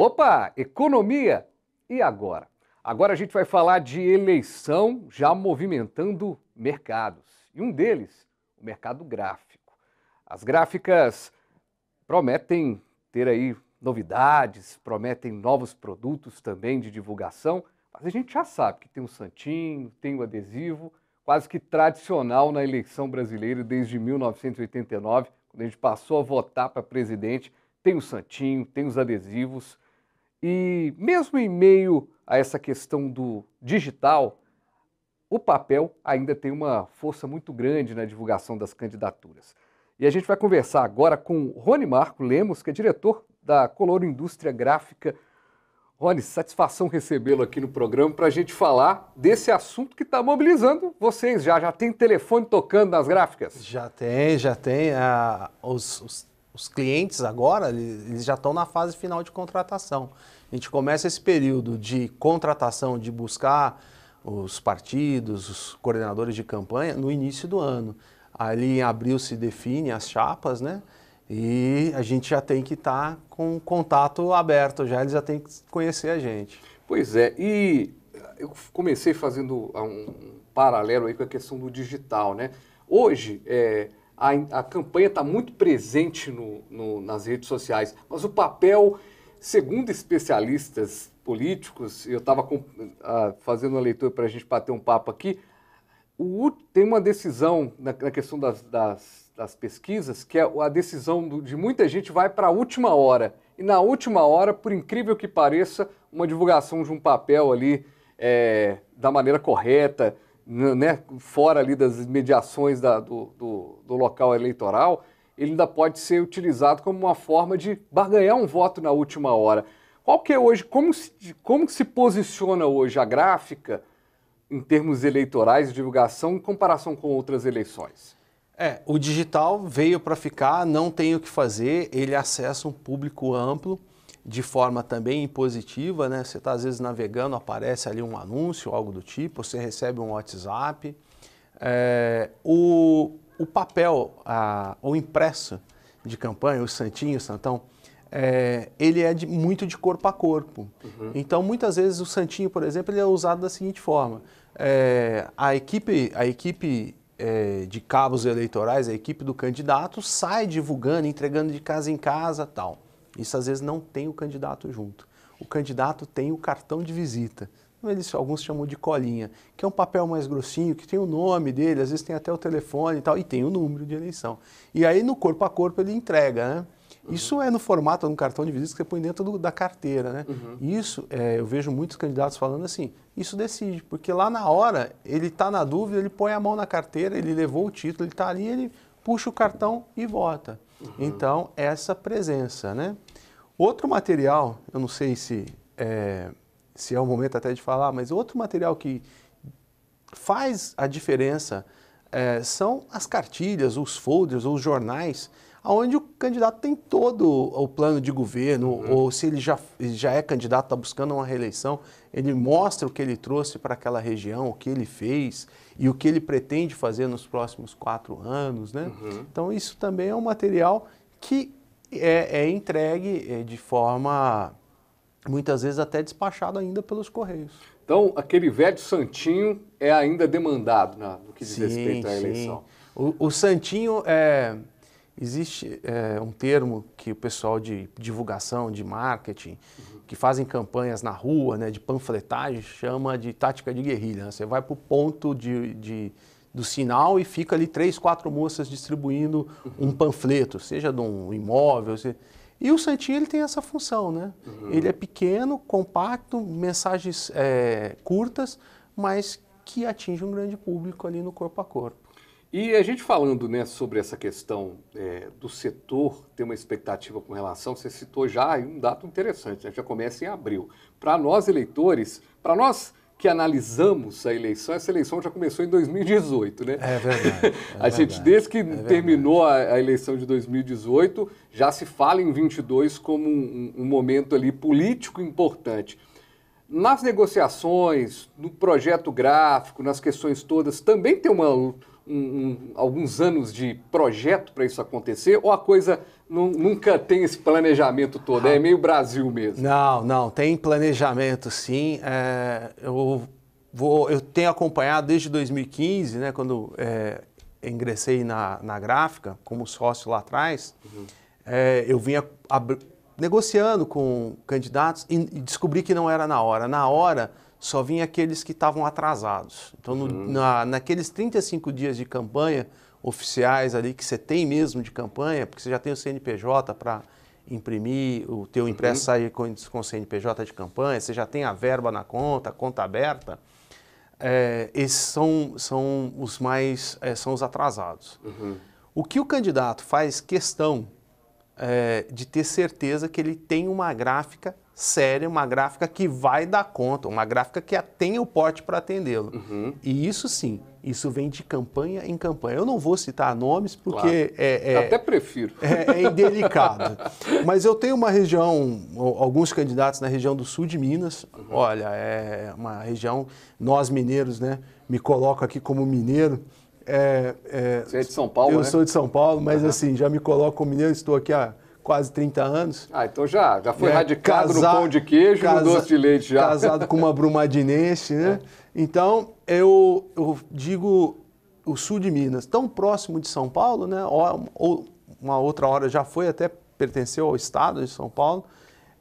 Opa, economia! E agora? Agora a gente vai falar de eleição já movimentando mercados. E um deles, o mercado gráfico. As gráficas prometem ter aí novidades, prometem novos produtos também de divulgação, mas a gente já sabe que tem o santinho, tem o adesivo, quase que tradicional na eleição brasileira desde 1989, quando a gente passou a votar para presidente, tem o santinho, tem os adesivos. E mesmo em meio a essa questão do digital, o papel ainda tem uma força muito grande na divulgação das candidaturas. E a gente vai conversar agora com Rony Marco Lemos, que é diretor da Coloro Indústria Gráfica. Rony, satisfação recebê-lo aqui no programa para a gente falar desse assunto que está mobilizando vocês já. Já tem telefone tocando nas gráficas? Já tem, já tem. Ah, os, os os clientes agora, eles já estão na fase final de contratação. A gente começa esse período de contratação, de buscar os partidos, os coordenadores de campanha, no início do ano. Ali em abril se define as chapas, né? E a gente já tem que estar tá com contato aberto, já eles já têm que conhecer a gente. Pois é, e eu comecei fazendo um paralelo aí com a questão do digital, né? Hoje, é, a, a campanha está muito presente no, no, nas redes sociais, mas o papel, segundo especialistas políticos, eu estava ah, fazendo uma leitura para a gente bater um papo aqui, o, tem uma decisão na, na questão das, das, das, pesquisas, que é a decisão do, de muita gente vai para a última hora. E na última hora, por incrível que pareça, uma divulgação de um papel ali é, da maneira correta, né, né, fora ali das mediações da, do, do, do local eleitoral, ele ainda pode ser utilizado como uma forma de barganhar um voto na última hora. Qual que é hoje, como se, como se posiciona hoje a gráfica em termos eleitorais de divulgação em comparação com outras eleições? É, o digital veio para ficar, não tem o que fazer, ele é acessa um público amplo, de forma também positiva, né? Você está às vezes navegando, aparece ali um anúncio, algo do tipo, você recebe um WhatsApp. É, o, o papel, a, o impresso de campanha, o santinho, o santão, é, ele é de, muito de corpo a corpo. Uhum. Então, muitas vezes o santinho, por exemplo, ele é usado da seguinte forma. É, a equipe, a equipe é, de cabos eleitorais, a equipe do candidato, sai divulgando, entregando de casa em casa tal. Isso às vezes não tem o candidato junto. O candidato tem o cartão de visita. Eles, alguns chamam de colinha, que é um papel mais grossinho, que tem o nome dele, às vezes tem até o telefone e tal, e tem o número de eleição. E aí no corpo a corpo ele entrega, né? Uhum. Isso é no formato, de um cartão de visita que você põe dentro do, da carteira, né? Uhum. Isso, é, eu vejo muitos candidatos falando assim, isso decide, porque lá na hora ele está na dúvida, ele põe a mão na carteira, ele levou o título, ele está ali, ele puxa o cartão e vota. Então, é essa presença, né? Outro material, eu não sei se é, se é o momento até de falar, mas outro material que faz a diferença é, são as cartilhas, os folders, os jornais onde o candidato tem todo o plano de governo, uhum. ou se ele já, já é candidato, está buscando uma reeleição, ele mostra o que ele trouxe para aquela região, o que ele fez e o que ele pretende fazer nos próximos quatro anos. Né? Uhum. Então, isso também é um material que é, é entregue é, de forma, muitas vezes, até despachado ainda pelos Correios. Então, aquele velho santinho é ainda demandado na, no que diz sim, respeito à eleição. Sim. O, o santinho é Existe é, um termo que o pessoal de divulgação, de marketing, uhum. que fazem campanhas na rua, né, de panfletagem, chama de tática de guerrilha. Né? Você vai para o ponto de, de, do sinal e fica ali três, quatro moças distribuindo uhum. um panfleto, seja de um imóvel. Seja... E o Santinho ele tem essa função. Né? Uhum. Ele é pequeno, compacto, mensagens é, curtas, mas que atinge um grande público ali no corpo a corpo. E a gente falando né, sobre essa questão é, do setor ter uma expectativa com relação, você citou já um dado interessante, né, já começa em abril. Para nós eleitores, para nós que analisamos a eleição, essa eleição já começou em 2018, né? É verdade. É a gente, verdade, desde que é terminou a, a, eleição de 2018, já se fala em 22 como um, um momento ali político importante. Nas negociações, no projeto gráfico, nas questões todas, também tem uma um, alguns anos de projeto para isso acontecer ou a coisa nunca tem esse planejamento todo? É ah. É meio Brasil mesmo. Não, não, tem planejamento sim. É, eu, vou, eu tenho acompanhado desde 2015, né, quando é, ingressei na, na gráfica como sócio lá atrás. Uhum. É, eu vinha negociando com candidatos e, e descobri que não era na hora. Na hora só vinha aqueles que estavam atrasados. Então, no, uhum. na, naqueles 35 dias de campanha oficiais ali que você tem mesmo de campanha, porque você já tem o CNPJ para imprimir, o teu uhum. impresso uhum. sai com, com CNPJ de campanha, você já tem a verba na conta, conta aberta, é, esses são, são os mais, é, são os atrasados. Uhum. O que o candidato faz questão é, de ter certeza que ele tem uma gráfica séria, uma gráfica que vai dar conta, uma gráfica que tem o porte para atendê-lo. Uhum. E isso sim, isso vem de campanha em campanha. Eu não vou citar nomes porque claro. é, é, até prefiro é, é indelicado. Mas eu tenho uma região, alguns candidatos na região do sul de Minas. Uhum. Olha, é uma região nós mineiros, né? Me coloco aqui como mineiro. É, é, Você é de São Paulo? Eu né? sou de São Paulo, mas uhum. assim já me coloco como mineiro. Estou aqui há ah, quase 30 anos. Ah, então já, já foi é, radicado casado, no pão de queijo casa, no doce de leite já. Casado com uma brumadinense, né? É. Então, eu, eu digo o sul de Minas, tão próximo de São Paulo, né? Ou, uma outra hora já foi, até pertenceu ao estado de São Paulo.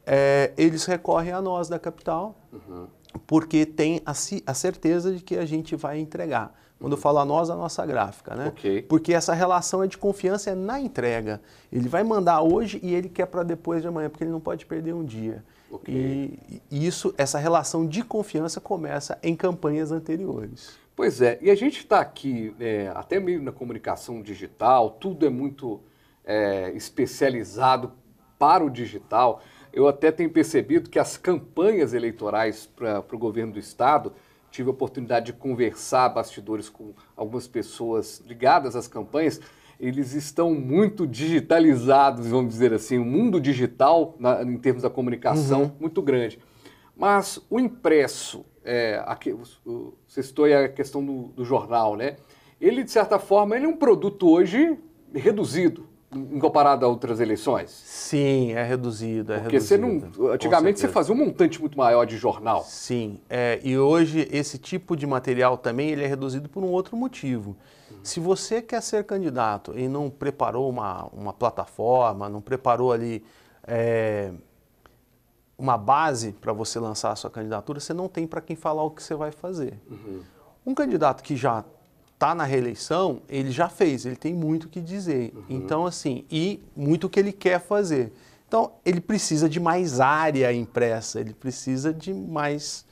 É, eles recorrem a nós da capital, uhum. porque tem a, a certeza de que a gente vai entregar. Quando eu falo a nós, a nossa gráfica, né? Okay. Porque essa relação é de confiança, é na entrega. Ele vai mandar hoje e ele quer para depois de amanhã, porque ele não pode perder um dia. Okay. E isso, essa relação de confiança começa em campanhas anteriores. Pois é, e a gente está aqui é, até meio na comunicação digital, tudo é muito é, especializado para o digital. Eu até tenho percebido que as campanhas eleitorais para o governo do estado tive a oportunidade de conversar bastidores com algumas pessoas ligadas às campanhas, eles estão muito digitalizados, vamos dizer assim, o mundo digital, na, em termos da comunicação, uhum. muito grande. Mas o impresso, é, aqui, você citou aí a questão do, do jornal, né? Ele, de certa forma, ele é um produto hoje reduzido comparado a outras eleições? Sim, é reduzido. É Porque reduzido, você não. Antigamente você fazia um montante muito maior de jornal. Sim, é, e hoje esse tipo de material também ele é reduzido por um outro motivo. Uhum. Se você quer ser candidato e não preparou uma, uma plataforma, não preparou ali é, uma base para você lançar a sua candidatura, você não tem para quem falar o que você vai fazer. Uhum. Um candidato que já está na reeleição, ele já fez, ele tem muito o que dizer. Uhum. Então, assim, e muito o que ele quer fazer. Então, ele precisa de mais área impressa, ele precisa de mais.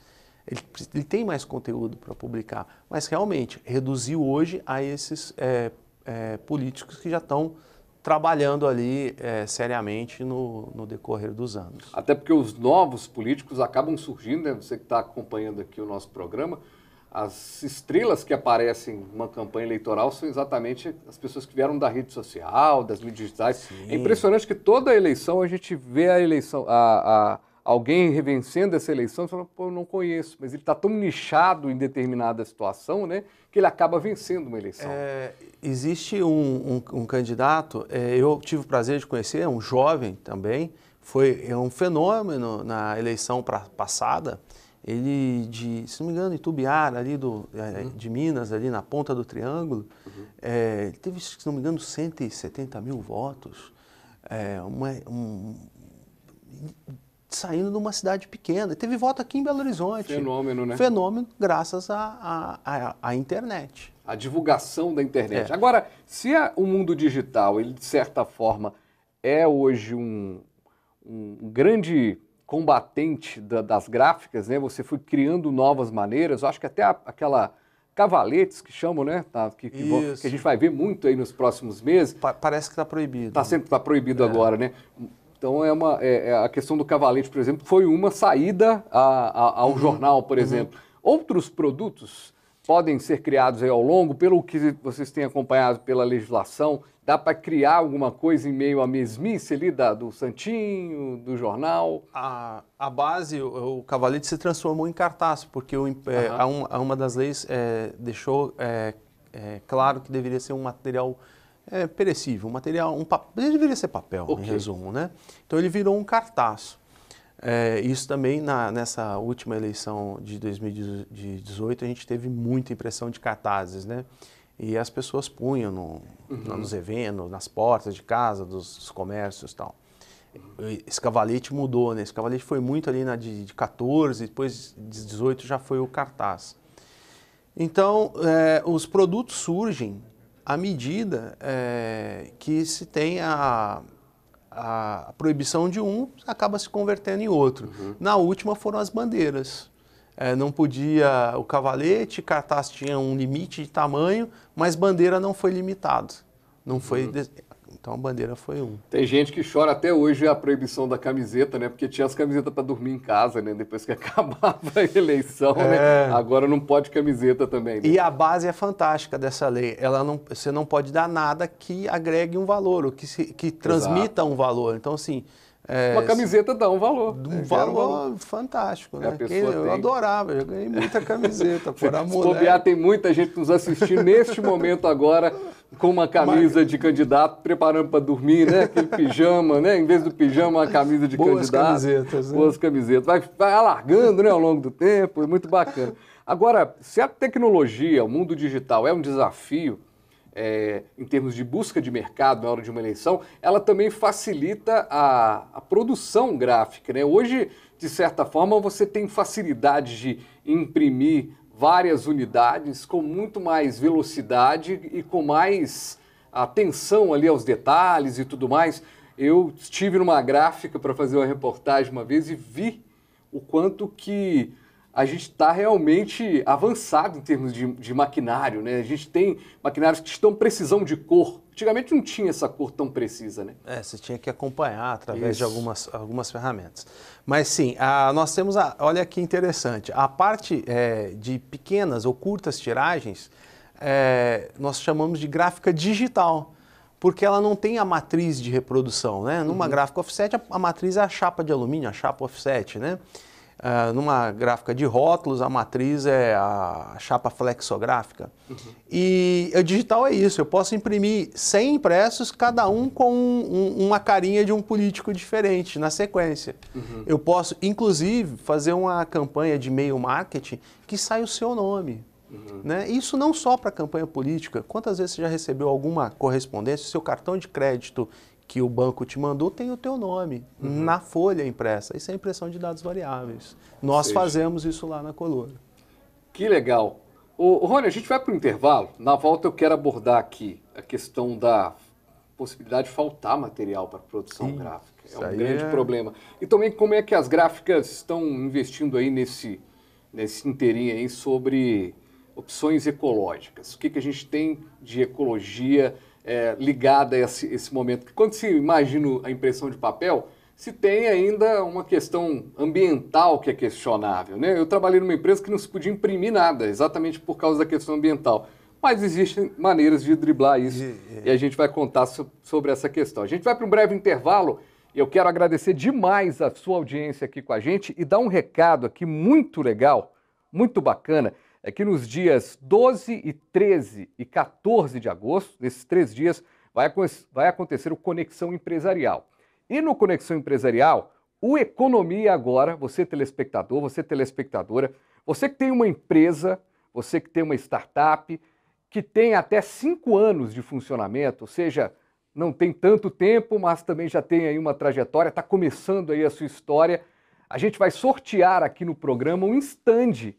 Ele, ele tem mais conteúdo para publicar. Mas, realmente, reduziu hoje a esses é, é, políticos que já estão trabalhando ali é, seriamente no, no, decorrer dos anos. Até porque os novos políticos acabam surgindo, né? você que está acompanhando aqui o nosso programa, as estrelas que aparecem numa campanha eleitoral são exatamente as pessoas que vieram da rede social, das mídias digitais. Sim. É impressionante que toda eleição a gente vê a eleição, a, a alguém revencendo essa eleição e falando, pô, eu não conheço, mas ele está tão nichado em determinada situação, né, que ele acaba vencendo uma eleição. É, existe um, um, um candidato, é, eu tive o prazer de conhecer, é um jovem também, foi é um fenômeno na eleição pra, passada, ele de, se não me engano, Itubiara, ali do, é, é, uhum. de Minas, ali na ponta do Triângulo, uhum. é, teve, se não me engano, 170 mil votos, é, uma, um, saindo de uma cidade pequena. Teve voto aqui em Belo Horizonte. Fenômeno, né? Fenômeno, graças à internet. A divulgação da internet. É. Agora, se o mundo digital, ele de certa forma, é hoje um, um grande combatente da, das gráficas, né? Você foi criando novas maneiras. Eu acho que até a, aquela cavaletes que chamam, né? Tá, que, que, que, a gente vai ver muito aí nos próximos meses. Pa parece que está proibido. Está né? sempre tá proibido é. agora, né? Então é uma é, é a questão do cavalete, por exemplo, foi uma saída a, a, ao uhum. jornal, por uhum. exemplo. Outros produtos podem ser criados aí ao longo, pelo que vocês têm acompanhado pela legislação, dá para criar alguma coisa em meio à mesmice ali da, do Santinho, do jornal? A, a base, o, o Cavalete se transformou em cartaz, porque o, é, a, uma das leis é, deixou é, é claro que deveria ser um material é, perecível, um material, um, deveria ser papel, okay. em resumo, né? Então ele virou um cartaz. É, isso também na, nessa última eleição de 2018 a gente teve muita impressão de cartazes, né? E as pessoas punham no, uhum. nos eventos, nas portas de casa, dos, dos comércios e tal. Esse cavalete mudou, né? Esse cavalete foi muito ali na de, de 14, depois de 18 já foi o cartaz. Então, é, os produtos surgem à medida é, que se tem a, a, proibição de um acaba se convertendo em outro. Uhum. Na última foram as bandeiras. É, não podia o cavalete, cartaz tinha um limite de tamanho, mas bandeira não foi limitado. Não foi uhum. de, então a bandeira foi um. Tem gente que chora até hoje a proibição da camiseta, né? Porque tinha as camisetas para dormir em casa, né? Depois que acabava a eleição, né? é... né? Agora não pode camiseta também. Né? E a base é fantástica dessa lei. Ela não, você não pode dar nada que agregue um valor, ou que, se, que transmita Exato. um valor. Então, assim. É, uma camiseta dá um valor. Um, valor, né? um valor, fantástico, né? Que, eu tem... adorava, eu ganhei muita camiseta, por amor. Se bobear, tem muita gente nos assistindo neste momento agora com uma camisa Mas... de candidato, preparando para dormir, né? Aquele pijama, né? Em vez do pijama, uma camisa de Boas candidato. Boas camisetas. Né? Boas camisetas. Vai, vai alargando né, ao longo do tempo, é muito bacana. Agora, se a tecnologia, o mundo digital é um desafio, é, em termos de busca de mercado na hora de uma eleição, ela também facilita a, a produção gráfica. Né? Hoje, de certa forma, você tem facilidade de imprimir várias unidades com muito mais velocidade e com mais atenção ali aos detalhes e tudo mais. Eu estive numa gráfica para fazer uma reportagem uma vez e vi o quanto que a gente está realmente avançado em termos de, de, maquinário, né? A gente tem maquinários que estão precisão de cor, Antigamente não tinha essa cor tão precisa, né? É, você tinha que acompanhar através Isso. de algumas, algumas ferramentas. Mas sim, a, nós temos, a, olha que interessante, a parte é, de pequenas ou curtas tiragens, é, nós chamamos de gráfica digital, porque ela não tem a matriz de reprodução, né? Numa uhum. gráfica offset, a, a matriz é a chapa de alumínio, a chapa offset, né? Uh, numa gráfica de rótulos, a matriz é a chapa flexográfica. Uhum. E o digital é isso, eu posso imprimir 100 impressos, cada um com um, um, uma carinha de um político diferente, na sequência. Uhum. Eu posso, inclusive, fazer uma campanha de e-mail marketing que sai o seu nome. Uhum. Né? Isso não só para campanha política. Quantas vezes você já recebeu alguma correspondência, seu cartão de crédito que o banco te mandou tem o teu nome uhum. na folha impressa. Isso é impressão de dados variáveis. Nós Seja. fazemos isso lá na coluna. Que legal. Ô, Rony, a gente vai para o intervalo. Na volta eu quero abordar aqui a questão da possibilidade de faltar material para produção Sim, gráfica. É um grande é... problema. E também como é que as gráficas estão investindo aí nesse, nesse inteirinho aí sobre opções ecológicas. O que, que a gente tem de ecologia é, ligada a esse, esse momento. Quando se imagina a impressão de papel, se tem ainda uma questão ambiental que é questionável. Né? Eu trabalhei numa empresa que não se podia imprimir nada, exatamente por causa da questão ambiental. Mas existem maneiras de driblar isso e a gente vai contar so sobre essa questão. A gente vai para um breve intervalo. Eu quero agradecer demais a sua audiência aqui com a gente e dar um recado aqui muito legal, muito bacana, é que nos dias 12 e 13 e 14 de agosto, nesses três dias, vai, vai acontecer o Conexão Empresarial. E no Conexão Empresarial, o Economia Agora, você telespectador, você telespectadora, você que tem uma empresa, você que tem uma startup, que tem até cinco anos de funcionamento, ou seja, não tem tanto tempo, mas também já tem aí uma trajetória, está começando aí a sua história. A gente vai sortear aqui no programa um stand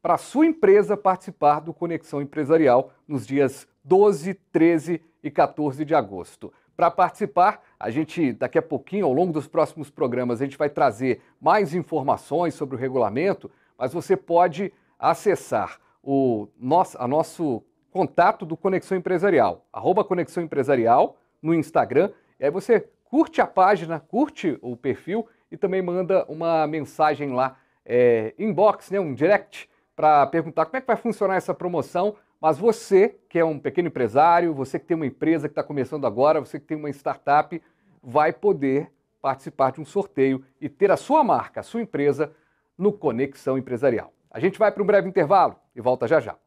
para a sua empresa participar do Conexão Empresarial nos dias 12, 13 e 14 de agosto. Para participar, a gente daqui a pouquinho, ao longo dos próximos programas, a gente vai trazer mais informações sobre o regulamento, mas você pode acessar o nosso, a nosso contato do Conexão Empresarial, arroba Conexão Empresarial no Instagram, e aí você curte a página, curte o perfil e também manda uma mensagem lá, é, inbox, né, um direct, para perguntar como é que vai funcionar essa promoção, mas você que é um pequeno empresário, você que tem uma empresa que está começando agora, você que tem uma startup, vai poder participar de um sorteio e ter a sua marca, a sua empresa no Conexão Empresarial. A gente vai para um breve intervalo e volta já já.